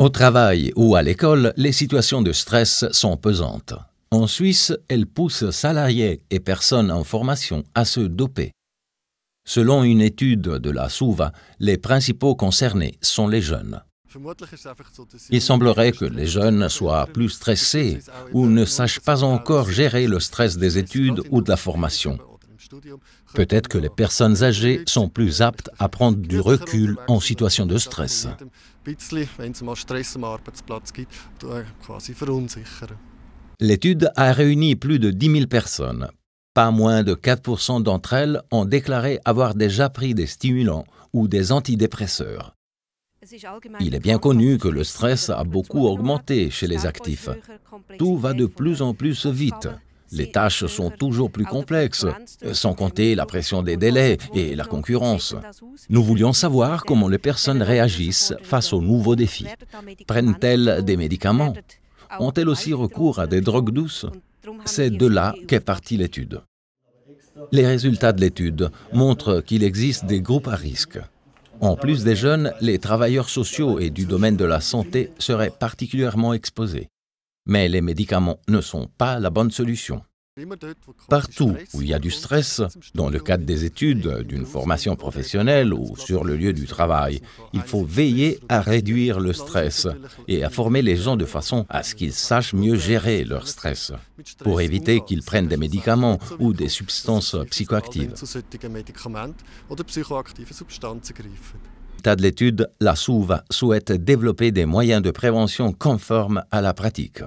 Au travail ou à l'école, les situations de stress sont pesantes. En Suisse, elles poussent salariés et personnes en formation à se doper. Selon une étude de la SUVA, les principaux concernés sont les jeunes. Il semblerait que les jeunes soient plus stressés ou ne sachent pas encore gérer le stress des études ou de la formation. Peut-être que les personnes âgées sont plus aptes à prendre du recul en situation de stress. L'étude a réuni plus de 10 000 personnes. Pas moins de 4 d'entre elles ont déclaré avoir déjà pris des stimulants ou des antidépresseurs. Il est bien connu que le stress a beaucoup augmenté chez les actifs. Tout va de plus en plus vite les tâches sont toujours plus complexes, sans compter la pression des délais et la concurrence. Nous voulions savoir comment les personnes réagissent face aux nouveaux défis. Prennent-elles des médicaments Ont-elles aussi recours à des drogues douces C'est de là qu'est partie l'étude. Les résultats de l'étude montrent qu'il existe des groupes à risque. En plus des jeunes, les travailleurs sociaux et du domaine de la santé seraient particulièrement exposés. Mais les médicaments ne sont pas la bonne solution. Partout où il y a du stress, dans le cadre des études, d'une formation professionnelle ou sur le lieu du travail, il faut veiller à réduire le stress et à former les gens de façon à ce qu'ils sachent mieux gérer leur stress, pour éviter qu'ils prennent des médicaments ou des substances psychoactives résultat de l'étude, la Souva souhaite développer des moyens de prévention conformes à la pratique.